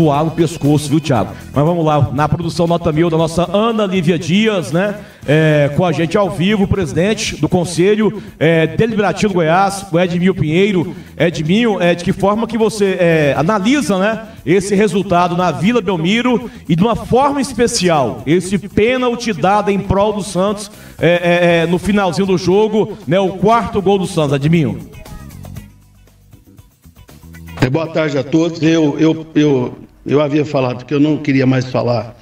voar o pescoço, viu, Thiago? Mas vamos lá, na produção Nota Mil da nossa Ana Lívia Dias, né? É, com a gente ao vivo, presidente do Conselho é, Deliberativo do Goiás, o Edmil Pinheiro. Edmil, é, de que forma que você é, analisa, né? Esse resultado na Vila Belmiro e de uma forma especial, esse pênalti dado em prol do Santos é, é, é, no finalzinho do jogo, né? O quarto gol do Santos, Edmil. Boa tarde a todos. Eu, eu, eu eu havia falado que eu não queria mais falar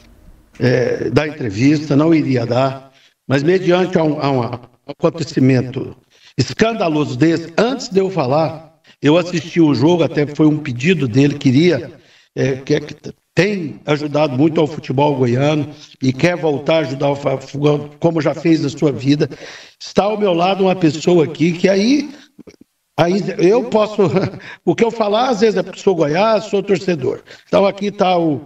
é, da entrevista, não iria dar, mas mediante a um, a um acontecimento escandaloso desse, antes de eu falar, eu assisti o jogo, até foi um pedido dele, queria, é, que, é tem ajudado muito ao futebol goiano e quer voltar a ajudar o Fogão, como já fez na sua vida. Está ao meu lado uma pessoa aqui que aí Aí eu posso. Né? O que eu falar, às vezes, é porque sou Goiás, sou torcedor. Então aqui está o,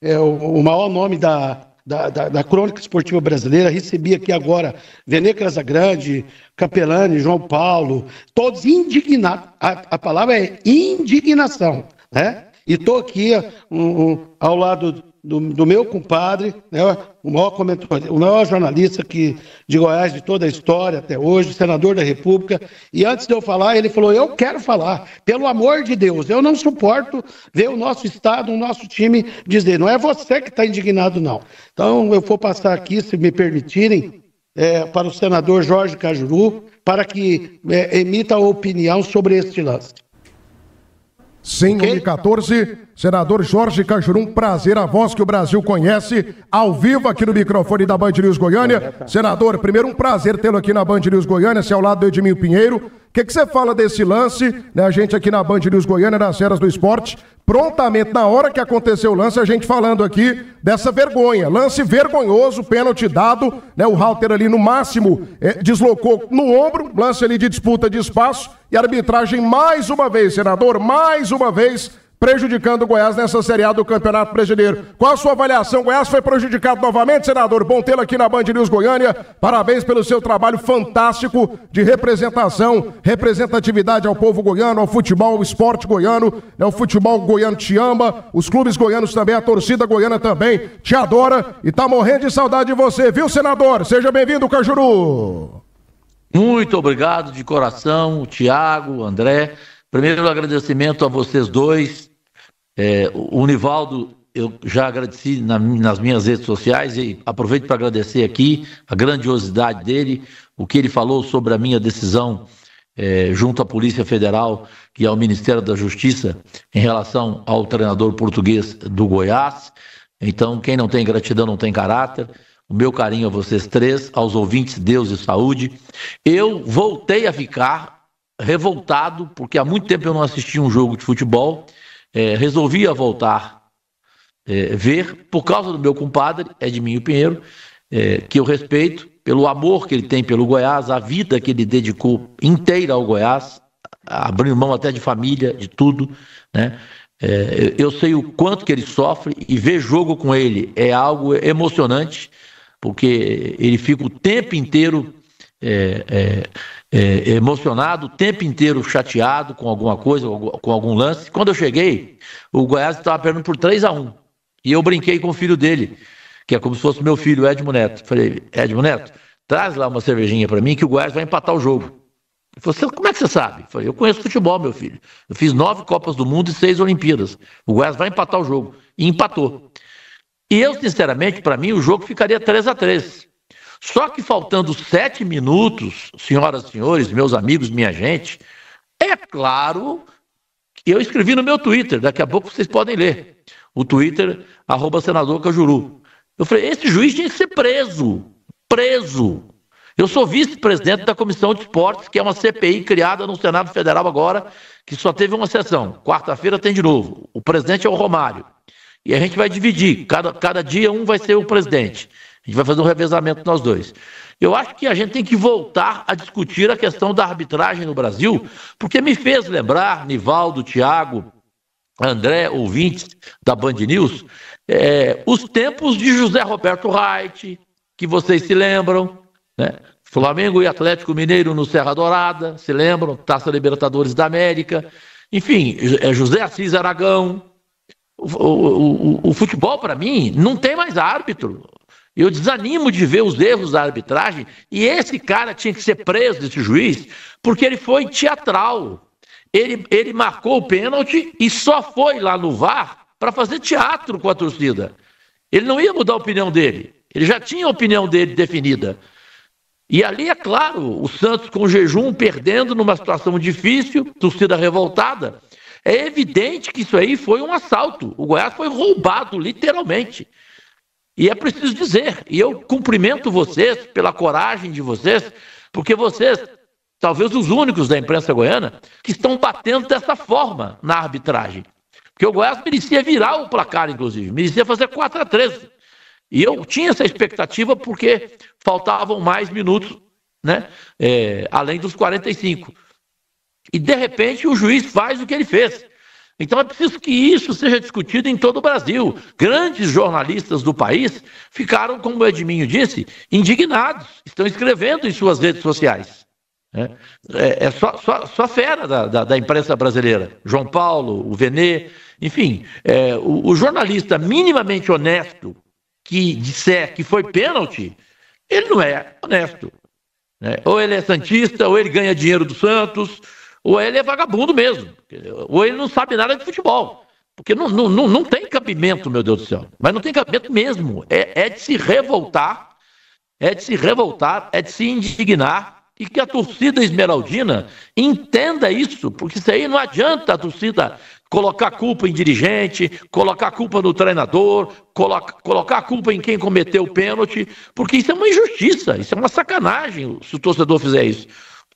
é, o, o maior nome da, da, da, da, crônica esportiva brasileira. Recebi aqui agora Venê Casagrande, Capelani, João Paulo, todos indignados. A, a palavra é indignação, né? E estou aqui um, um, ao lado do, do, meu compadre, né, o, maior o maior jornalista que, de Goiás de toda a história até hoje, senador da República. E antes de eu falar, ele falou: Eu quero falar, pelo amor de Deus, eu não suporto ver o nosso Estado, o nosso time dizer. Não é você que está indignado, não. Então, eu vou passar aqui, se me permitirem, é, para o senador Jorge Cajuru, para que é, emita a opinião sobre este lance. Sim, okay? senador Jorge Cajurum, prazer, a voz que o Brasil conhece, ao vivo aqui no microfone da Band News Goiânia. Senador, primeiro um prazer tê-lo aqui na Band News Goiânia, se é ao lado do Edmil Pinheiro. O que você fala desse lance, né? A gente aqui na Band News Goiânia, nas Eras do Esporte, prontamente, na hora que aconteceu o lance, a gente falando aqui dessa vergonha. Lance vergonhoso, pênalti dado, né? O Halter ali no máximo é, deslocou no ombro, lance ali de disputa de espaço e arbitragem mais uma vez, senador, mais uma vez prejudicando o Goiás nessa Série A do Campeonato Brasileiro. Qual a sua avaliação? Goiás foi prejudicado novamente, senador? Bom tê-lo aqui na Band News Goiânia. Parabéns pelo seu trabalho fantástico de representação, representatividade ao povo goiano, ao futebol, ao esporte goiano. Né? O futebol goiano te ama, os clubes goianos também, a torcida goiana também te adora e tá morrendo de saudade de você, viu, senador? Seja bem-vindo, Cajuru! Muito obrigado de coração, Tiago, André. Primeiro, agradecimento a vocês dois. É, o Univaldo, eu já agradeci na, nas minhas redes sociais e aproveito para agradecer aqui a grandiosidade dele, o que ele falou sobre a minha decisão é, junto à Polícia Federal e ao Ministério da Justiça em relação ao treinador português do Goiás. Então, quem não tem gratidão não tem caráter. O meu carinho a vocês três, aos ouvintes, Deus e saúde. Eu voltei a ficar revoltado, porque há muito tempo eu não assisti um jogo de futebol, é, voltar é, ver, por causa do meu compadre, Edminho Pinheiro, é, que eu respeito, pelo amor que ele tem pelo Goiás, a vida que ele dedicou inteira ao Goiás, abrindo mão até de família, de tudo, né? É, eu sei o quanto que ele sofre e ver jogo com ele é algo emocionante, porque ele fica o tempo inteiro é, é é, emocionado, o tempo inteiro chateado com alguma coisa, com algum lance. Quando eu cheguei, o Goiás estava perdendo por 3 a 1 E eu brinquei com o filho dele, que é como se fosse meu filho, Edmo Neto. Falei, Edmo Neto, traz lá uma cervejinha para mim que o Goiás vai empatar o jogo. Ele falou, como é que você sabe? Eu falei, eu conheço futebol, meu filho. Eu fiz nove Copas do Mundo e seis Olimpíadas. O Goiás vai empatar o jogo. E empatou. E eu, sinceramente, para mim, o jogo ficaria 3 a 3 só que faltando sete minutos, senhoras e senhores, meus amigos, minha gente, é claro que eu escrevi no meu Twitter, daqui a pouco vocês podem ler. O Twitter, arroba senador Cajuru. Eu falei, esse juiz tinha que ser preso. Preso. Eu sou vice-presidente da Comissão de Esportes, que é uma CPI criada no Senado Federal agora, que só teve uma sessão. Quarta-feira tem de novo. O presidente é o Romário. E a gente vai dividir. Cada, cada dia um vai ser o presidente. A gente vai fazer um revezamento nós dois. Eu acho que a gente tem que voltar a discutir a questão da arbitragem no Brasil, porque me fez lembrar, Nivaldo, Tiago, André, ouvintes da Band News, é, os tempos de José Roberto Reit, que vocês se lembram, né? Flamengo e Atlético Mineiro no Serra Dourada, se lembram? Taça Libertadores da América. Enfim, é, José Assis Aragão. O, o, o, o futebol, para mim, não tem mais árbitro. Eu desanimo de ver os erros da arbitragem e esse cara tinha que ser preso, esse juiz, porque ele foi teatral. Ele, ele marcou o pênalti e só foi lá no VAR para fazer teatro com a torcida. Ele não ia mudar a opinião dele. Ele já tinha a opinião dele definida. E ali, é claro, o Santos com jejum, perdendo numa situação difícil, torcida revoltada. É evidente que isso aí foi um assalto. O Goiás foi roubado, literalmente. E é preciso dizer, e eu cumprimento vocês pela coragem de vocês, porque vocês, talvez os únicos da imprensa goiana, que estão batendo dessa forma na arbitragem. Porque o Goiás merecia virar o placar, inclusive, merecia fazer 4 a 3 E eu tinha essa expectativa porque faltavam mais minutos, né? É, além dos 45. E de repente o juiz faz o que ele fez. Então é preciso que isso seja discutido em todo o Brasil. Grandes jornalistas do país ficaram, como o Edminho disse, indignados, estão escrevendo em suas redes sociais. É, é, é só, só, só, fera da, da, da, imprensa brasileira. João Paulo, o Venê, enfim. É, o, o jornalista minimamente honesto que disser que foi pênalti, ele não é honesto. Né? Ou ele é Santista, ou ele ganha dinheiro do Santos, ou ele é vagabundo mesmo, ou ele não sabe nada de futebol. Porque não, não, não, não tem cabimento, meu Deus do céu. Mas não tem cabimento mesmo. É, é de se revoltar, é de se revoltar, é de se indignar. E que a torcida esmeraldina entenda isso, porque isso aí não adianta a torcida colocar culpa em dirigente, colocar culpa no treinador, coloca, colocar culpa em quem cometeu o pênalti, porque isso é uma injustiça, isso é uma sacanagem se o torcedor fizer isso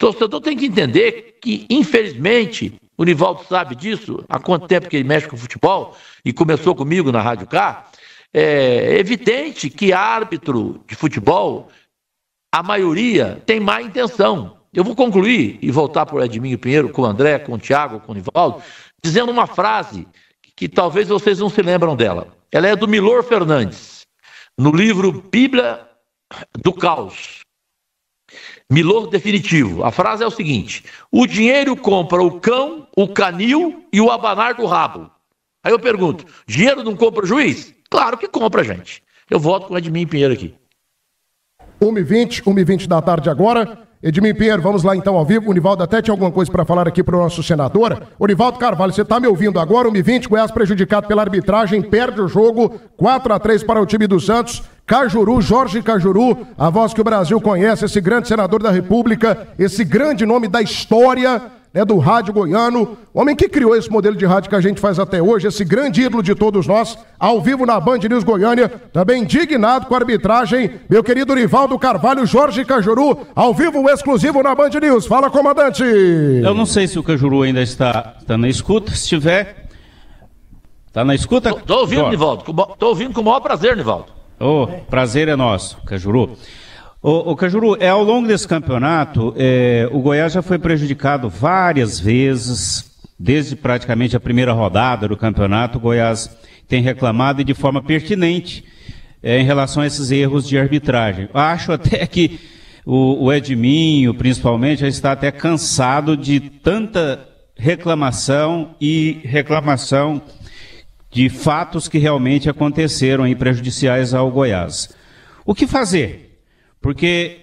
torcedor tem que entender que, infelizmente, o Nivaldo sabe disso, há quanto tempo que ele mexe com futebol e começou comigo na Rádio K, é evidente que árbitro de futebol, a maioria tem má intenção. Eu vou concluir e voltar para o Edminho Pinheiro, com o André, com o Tiago, com o Nivaldo, dizendo uma frase que talvez vocês não se lembram dela. Ela é do Milor Fernandes, no livro Bíblia do Caos. Milor definitivo. A frase é o seguinte: o dinheiro compra o cão, o canil e o abanar do rabo. Aí eu pergunto: dinheiro não compra o juiz? Claro que compra, gente. Eu voto com o Edmin Pinheiro aqui. 1h20, 1h20 da tarde agora. Edmir Pinheiro, vamos lá então ao vivo. Univaldo até tinha alguma coisa para falar aqui para o nosso senador. Univaldo Carvalho, você está me ouvindo agora? O m 20 Goiás prejudicado pela arbitragem, perde o jogo 4 a 3 para o time do Santos. Cajuru, Jorge Cajuru, a voz que o Brasil conhece, esse grande senador da República, esse grande nome da história né, do rádio goiano, homem que criou esse modelo de rádio que a gente faz até hoje, esse grande ídolo de todos nós, ao vivo na Band News Goiânia, também indignado com a arbitragem, meu querido Rivaldo Carvalho, Jorge Cajuru, ao vivo exclusivo na Band News. Fala, comandante! Eu não sei se o Cajuru ainda está, está na escuta, se tiver... está na escuta? Tô, ouvindo, Jorge. Nivaldo. Tô ouvindo com o maior prazer, Nivaldo. Oh, prazer é nosso, Cajuru. O, o Cajuru, é, ao longo desse campeonato, é, o Goiás já foi prejudicado várias vezes, desde praticamente a primeira rodada do campeonato, o Goiás tem reclamado e de forma pertinente é, em relação a esses erros de arbitragem. Acho até que o, o Edminho, principalmente, já está até cansado de tanta reclamação e reclamação de fatos que realmente aconteceram e prejudiciais ao Goiás. O que fazer? Porque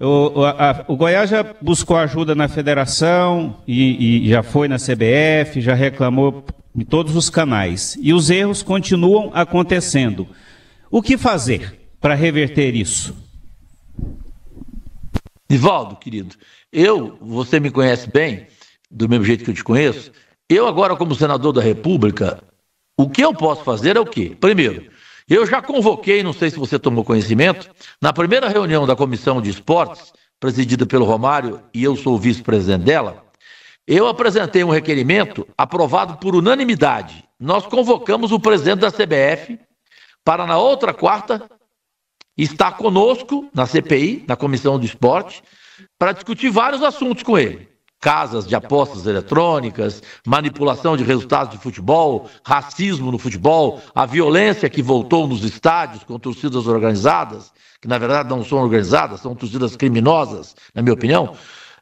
o, a, o Goiás já buscou ajuda na federação e, e já foi na CBF, já reclamou em todos os canais. E os erros continuam acontecendo. O que fazer para reverter isso? Nivaldo, querido, eu, você me conhece bem, do mesmo jeito que eu te conheço. Eu agora, como senador da República, o que eu posso fazer é o quê? Primeiro, eu já convoquei, não sei se você tomou conhecimento, na primeira reunião da Comissão de Esportes, presidida pelo Romário, e eu sou vice-presidente dela, eu apresentei um requerimento aprovado por unanimidade. Nós convocamos o presidente da CBF para, na outra quarta, estar conosco na CPI, na Comissão de Esporte, para discutir vários assuntos com ele casas de apostas eletrônicas, manipulação de resultados de futebol, racismo no futebol, a violência que voltou nos estádios com torcidas organizadas, que na verdade não são organizadas, são torcidas criminosas, na minha opinião.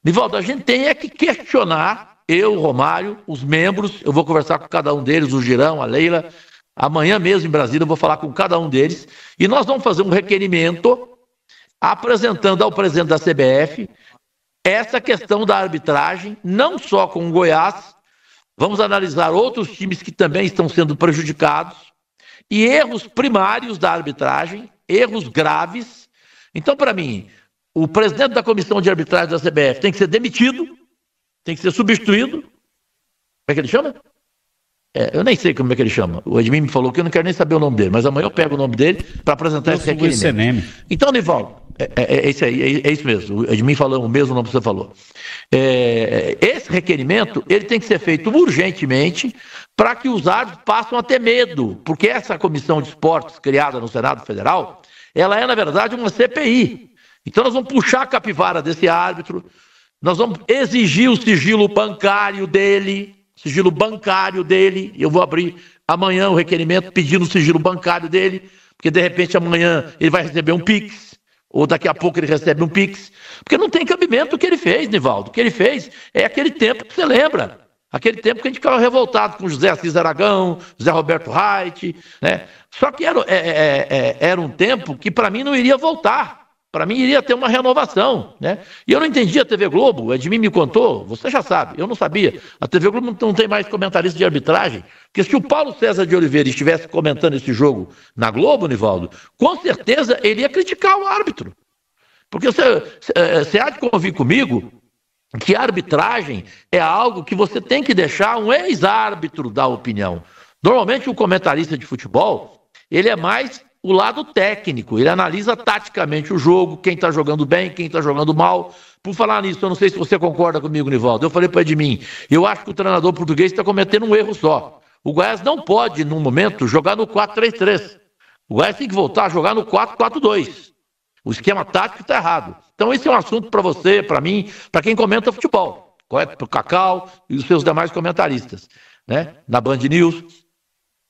Nivaldo, a gente tem é que questionar, eu, Romário, os membros, eu vou conversar com cada um deles, o Girão, a Leila, amanhã mesmo em Brasília eu vou falar com cada um deles, e nós vamos fazer um requerimento apresentando ao presidente da CBF essa questão da arbitragem, não só com o Goiás, vamos analisar outros times que também estão sendo prejudicados, e erros primários da arbitragem, erros graves. Então, para mim, o presidente da comissão de arbitragem da CBF tem que ser demitido, tem que ser substituído. Como é que ele chama? É, eu nem sei como é que ele chama. O Edmir me falou que eu não quero nem saber o nome dele, mas amanhã eu pego o nome dele para apresentar eu esse requerimento. Então, Nivaldo, é, é, é, isso aí, é, é isso mesmo. O Edmin falou o mesmo nome que você falou. É, esse requerimento ele tem que ser feito urgentemente para que os árbitros passem a ter medo, porque essa comissão de esportes criada no Senado Federal, ela é na verdade uma CPI. Então nós vamos puxar a capivara desse árbitro, nós vamos exigir o sigilo bancário dele, sigilo bancário dele. Eu vou abrir amanhã o requerimento pedindo o sigilo bancário dele, porque de repente amanhã ele vai receber um pix ou daqui a pouco ele recebe um pix. Porque não tem cabimento o que ele fez, Nivaldo. O que ele fez é aquele tempo que você lembra. Aquele tempo que a gente ficava revoltado com José Assis Aragão, José Roberto Reit, né? Só que era, é, é, é era um tempo que para mim não iria voltar. Para mim, iria ter uma renovação. Né? E eu não entendi a TV Globo, o Edmin me contou, você já sabe, eu não sabia. A TV Globo não tem mais comentarista de arbitragem, porque se o Paulo César de Oliveira estivesse comentando esse jogo na Globo, Nivaldo, com certeza ele ia criticar o árbitro. Porque você é, há de convir comigo que arbitragem é algo que você tem que deixar um ex-árbitro dar opinião. Normalmente o comentarista de futebol, ele é mais o lado técnico. Ele analisa taticamente o jogo, quem está jogando bem, quem está jogando mal. Por falar nisso, eu não sei se você concorda comigo, Nivaldo. Eu falei para Edmin, eu acho que o treinador português está cometendo um erro só. O Goiás não pode, num momento, jogar no 4-3-3. O Goiás tem que voltar a jogar no 4-4-2. O esquema tático está errado. Então, esse é um assunto para você, para mim, para quem comenta futebol. Correto? Para o Cacau e os seus demais comentaristas. Né? Na Band News.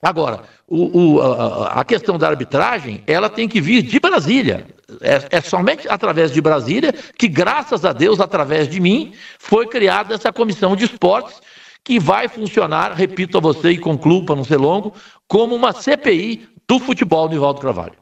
Agora, o, o, a, questão da arbitragem, ela tem que vir de Brasília. É, é, somente através de Brasília que, graças a Deus, através de mim, foi criada essa comissão de esportes que vai funcionar, repito a você e concluo para não ser longo, como uma CPI do futebol, Nivaldo Carvalho.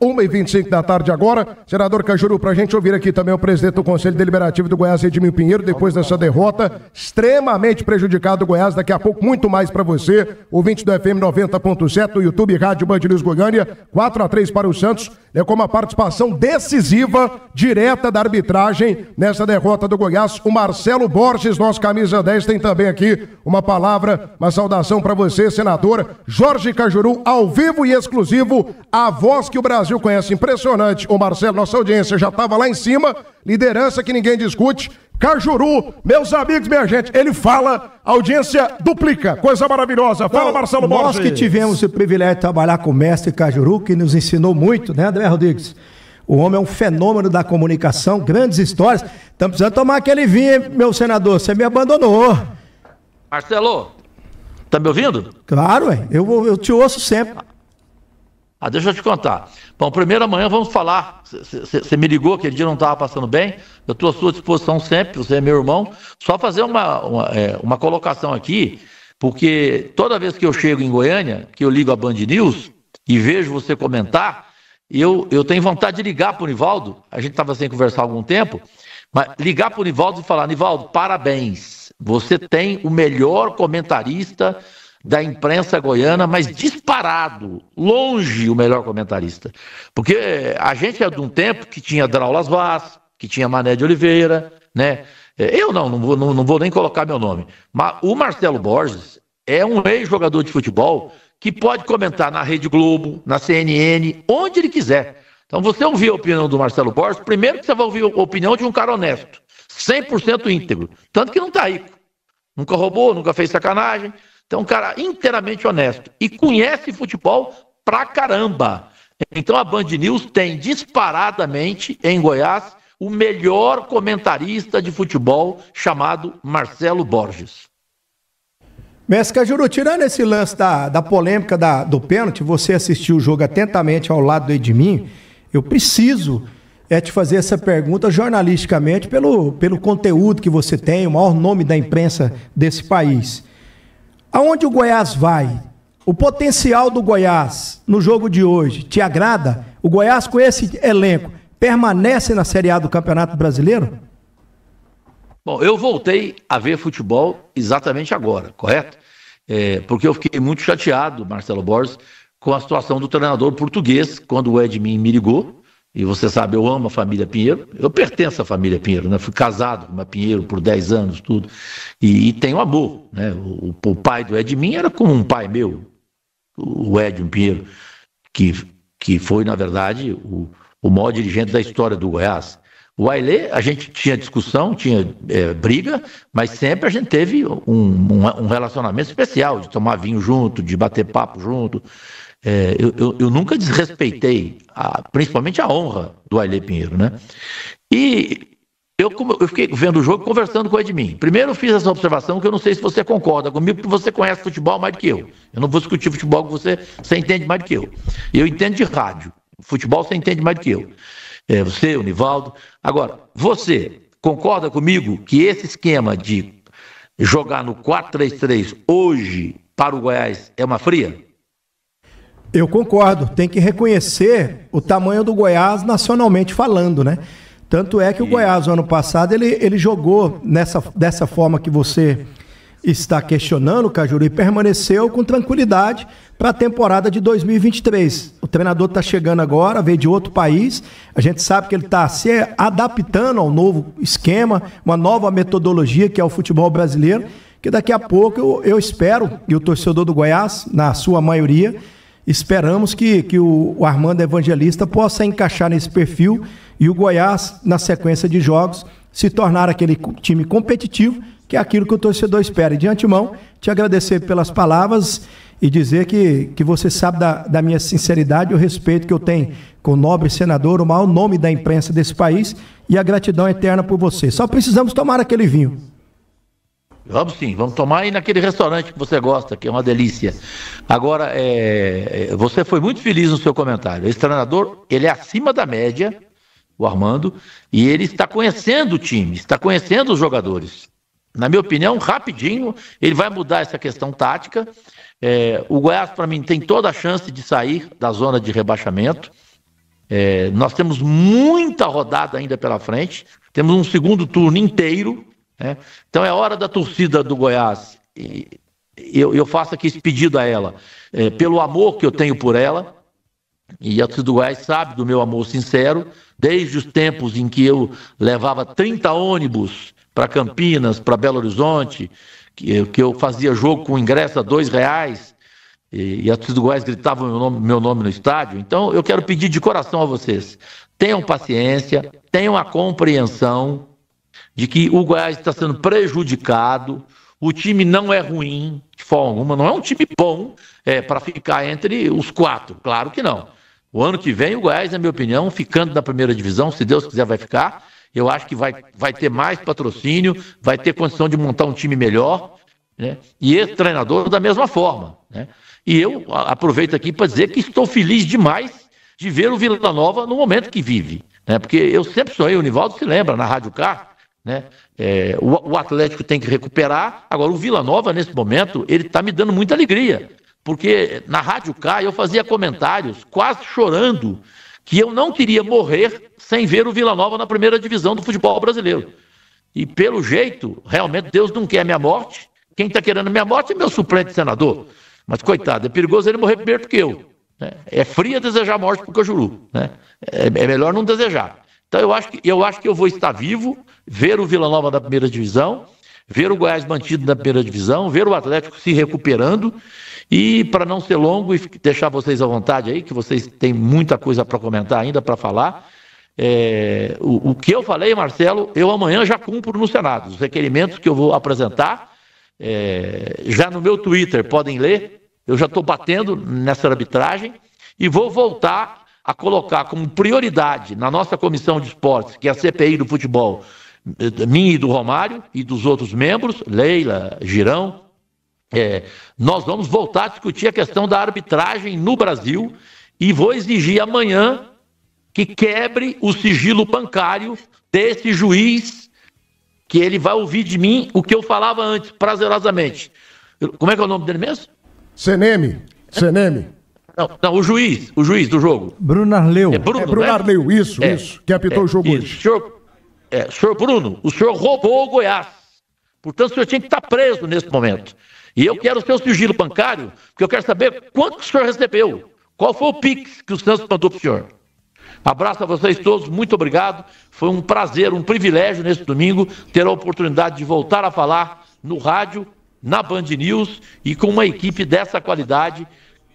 1h25 da tarde agora. Senador Cajuru, para a gente ouvir aqui também o presidente do Conselho Deliberativo do Goiás, Edmil Pinheiro, depois dessa derrota, extremamente prejudicado o Goiás. Daqui a pouco, muito mais para você. Ouvinte do FM 90.7, YouTube Rádio Band News Goiânia, 4 a 3 para o Santos, é com uma participação decisiva, direta da arbitragem nessa derrota do Goiás. O Marcelo Borges, nosso camisa 10, tem também aqui uma palavra, uma saudação para você, senador Jorge Cajuru, ao vivo e exclusivo, a voz que o Brasil Brasil conhece. Impressionante. O Marcelo, nossa audiência já estava lá em cima. Liderança que ninguém discute. Cajuru, meus amigos, minha gente, ele fala, audiência duplica, coisa maravilhosa. Fala, Marcelo Borges. Nós que tivemos o privilégio de trabalhar com o mestre Cajuru, que nos ensinou muito, né, André Rodrigues? O homem é um fenômeno da comunicação, grandes histórias. Estamos precisando tomar aquele vinho, meu senador, você me abandonou. Marcelo, tá me ouvindo? Claro, eu, eu te ouço sempre. Ah, deixa eu te contar. Bom, primeiro amanhã vamos falar. Você me ligou que aquele dia não estava passando bem. Eu estou à sua disposição sempre, você é meu irmão. Só fazer uma, uma, é, uma colocação aqui, porque toda vez que eu chego em Goiânia, que eu ligo a Band News e vejo você comentar, eu, eu tenho vontade de ligar para o Nivaldo. A gente estava sem conversar há algum tempo. Mas ligar para o Nivaldo e falar: Nivaldo, parabéns. Você tem o melhor comentarista da imprensa goiana, mas disparado, longe o melhor comentarista. Porque a gente é de um tempo que tinha Draulas Vaz, que tinha Mané de Oliveira, né? Eu não, não vou, não, vou nem colocar meu nome. Mas o Marcelo Borges é um ex-jogador de futebol que pode comentar na Rede Globo, na CNN, onde ele quiser. Então você ouvir a opinião do Marcelo Borges, primeiro que você vai ouvir a opinião de um cara honesto, 100% íntegro, tanto que não está rico. Nunca roubou, nunca fez sacanagem, então, um cara inteiramente honesto e conhece futebol pra caramba. Então, a Band News tem disparadamente em Goiás o melhor comentarista de futebol chamado Marcelo Borges. Mestre Cajuru, tirando esse lance da, da polêmica da, do pênalti, você assistiu o jogo atentamente ao lado de mim. eu preciso é te fazer essa pergunta jornalisticamente pelo, pelo conteúdo que você tem, o maior nome da imprensa desse país. Aonde o Goiás vai? O potencial do Goiás no jogo de hoje te agrada? O Goiás com esse elenco permanece na Série A do Campeonato Brasileiro? Bom, eu voltei a ver futebol exatamente agora, correto? É, porque eu fiquei muito chateado, Marcelo Borges, com a situação do treinador português, quando o Edmin me ligou, e você sabe, eu amo a família Pinheiro, eu pertenço à família Pinheiro, né? Fui casado com uma Pinheiro por 10 anos, tudo. E, e tenho amor, né? O, o pai do Edmin era como um pai meu, o Edmin Pinheiro, que, que foi, na verdade, o, o maior dirigente da história do Goiás. O Ailê, a gente tinha discussão, tinha é, briga, mas sempre a gente teve um, um, um, relacionamento especial, de tomar vinho junto, de bater papo junto. É, eu, eu, eu, nunca desrespeitei, a, principalmente a honra do Ailê Pinheiro, né? E eu, eu fiquei vendo o jogo conversando com o Edmin. Primeiro eu fiz essa observação que eu não sei se você concorda comigo, porque você conhece futebol mais do que eu. Eu não vou discutir futebol com você, você entende mais do que eu. Eu entendo de rádio. Futebol você entende mais do que eu é, você, o Nivaldo. Agora, você concorda comigo que esse esquema de jogar no 4-3-3 hoje para o Goiás é uma fria? Eu concordo, tem que reconhecer o tamanho do Goiás nacionalmente falando, né? Tanto é que o Goiás, no ano passado, ele, ele jogou nessa, dessa forma que você está questionando, Cajuru, e permaneceu com tranquilidade para a temporada de 2023. O treinador está chegando agora, veio de outro país. A gente sabe que ele está se adaptando ao novo esquema, uma nova metodologia que é o futebol brasileiro. Que daqui a pouco eu, eu espero, e o torcedor do Goiás, na sua maioria, esperamos que, que o, o Armando Evangelista possa encaixar nesse perfil e o Goiás, na sequência de jogos, se tornar aquele time competitivo, que é aquilo que o torcedor espera. E de antemão, te agradecer pelas palavras e dizer que, que você sabe da, da minha sinceridade e o respeito que eu tenho com o nobre senador, o maior nome da imprensa desse país, e a gratidão eterna por você. Só precisamos tomar aquele vinho. Vamos sim, vamos tomar aí naquele restaurante que você gosta, que é uma delícia. Agora, é, é você foi muito feliz no seu comentário. Esse treinador, ele é acima da média, o Armando, e ele está conhecendo o time, está conhecendo os jogadores. Na minha opinião, rapidinho, ele vai mudar essa questão tática é, o Goiás, para mim, tem toda a chance de sair da zona de rebaixamento. É, nós temos muita rodada ainda pela frente, temos um segundo turno inteiro. Né? Então é hora da torcida do Goiás. Eu, eu, faço aqui esse pedido a ela, é, pelo amor que eu tenho por ela, e a torcida do Goiás sabe do meu amor sincero, desde os tempos em que eu levava 30 ônibus para Campinas, para Belo Horizonte, que, eh, que eu fazia jogo com ingresso a dois reais e, e a torcida do Goiás gritava meu nome, meu nome no estádio. Então eu quero pedir de coração a vocês, tenham paciência, tenham a compreensão de que o Goiás está sendo prejudicado, o time não é ruim, de forma alguma, não é um time bom é, para ficar entre os quatro, claro que não. O ano que vem, o Goiás, na minha opinião, ficando na primeira divisão, se Deus quiser, vai ficar. Eu acho que vai, vai ter mais patrocínio, vai ter condição de montar um time melhor, né? E esse treinador da mesma forma, né? E eu aproveito aqui para dizer que estou feliz demais de ver o Vila Nova no momento que vive, né? Porque eu sempre sonhei, o Nivaldo se lembra, na Rádio Car, né? É, o, o, Atlético tem que recuperar. Agora, o Vila Nova, nesse momento, ele está me dando muita alegria. Porque na Rádio K eu fazia comentários quase chorando que eu não queria morrer sem ver o Vila Nova na primeira divisão do futebol brasileiro. E pelo jeito, realmente Deus não quer minha morte. Quem está querendo minha morte é meu suplente senador. Mas coitado, é perigoso ele morrer primeiro que eu. Né? É fria desejar morte para o Cajuru. Né? É, é, melhor não desejar. Então eu acho, que, eu acho que eu vou estar vivo, ver o Vila Nova na primeira divisão, ver o Goiás mantido na primeira divisão, ver o Atlético se recuperando e para não ser longo e deixar vocês à vontade aí, que vocês têm muita coisa para comentar ainda, para falar, é, o, o, que eu falei, Marcelo, eu amanhã já cumpro no Senado. Os requerimentos que eu vou apresentar, é, já no meu Twitter, podem ler, eu já estou batendo nessa arbitragem e vou voltar a colocar como prioridade na nossa comissão de esportes, que é a CPI do futebol, é, minha e do Romário e dos outros membros, Leila, Girão, é, nós vamos voltar a discutir a questão da arbitragem no Brasil e vou exigir amanhã que quebre o sigilo bancário desse juiz, que ele vai ouvir de mim o que eu falava antes, prazerosamente. Como é que é o nome dele mesmo? Seneme. Seneme. Não, não, o juiz, o juiz do jogo. Bruno Arleu. É Bruno, é Bruno né? Arleu, isso, é, isso, que apitou é, o jogo isso. hoje. Senhor, é, senhor Bruno, o senhor roubou o Goiás. Portanto, o senhor tinha que estar preso nesse momento. E eu quero o seu sigilos bancário, porque eu quero saber quanto que o senhor recebeu. Qual foi o PIX que o Santos mandou para o senhor? Abraço a vocês todos, muito obrigado. Foi um prazer, um privilégio nesse domingo ter a oportunidade de voltar a falar no rádio, na Band News e com uma equipe dessa qualidade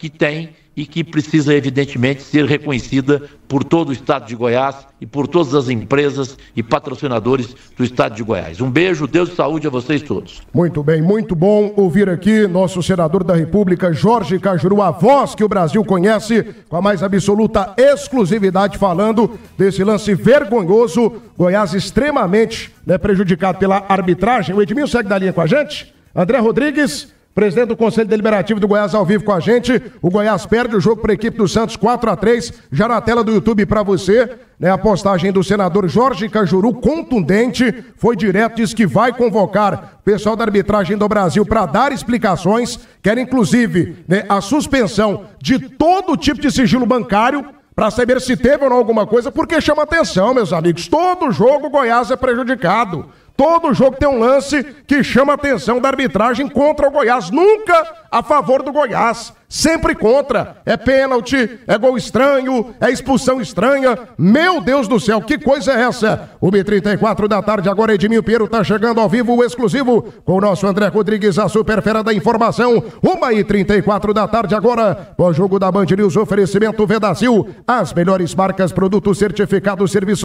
que tem e que precisa, evidentemente, ser reconhecida por todo o Estado de Goiás e por todas as empresas e patrocinadores do Estado de Goiás. Um beijo, Deus e saúde a vocês todos. Muito bem, muito bom ouvir aqui nosso senador da República, Jorge Cajuru, a voz que o Brasil conhece, com a mais absoluta exclusividade, falando desse lance vergonhoso. Goiás extremamente né, prejudicado pela arbitragem. O Edmilson segue da linha com a gente. André Rodrigues. Presidente do Conselho Deliberativo do Goiás ao vivo com a gente. O Goiás perde o jogo para a equipe do Santos 4 a 3 já na tela do YouTube para você. Né, a postagem do senador Jorge Cajuru, contundente, foi direto, diz que vai convocar o pessoal da arbitragem do Brasil para dar explicações, quer inclusive né, a suspensão de todo tipo de sigilo bancário para saber se teve ou não alguma coisa, porque chama atenção, meus amigos. Todo jogo o Goiás é prejudicado. Todo jogo tem um lance que chama a atenção da arbitragem contra o Goiás. Nunca a favor do Goiás. Sempre contra. É pênalti, é gol estranho, é expulsão estranha. Meu Deus do céu, que coisa é essa? 1h34 da tarde, agora Edmil Pinheiro está chegando ao vivo, o exclusivo, com o nosso André Rodrigues, a superfeira da informação. 1h34 da tarde, agora, o jogo da Band News, oferecimento Vedacil, as melhores marcas, produtos certificados, serviços.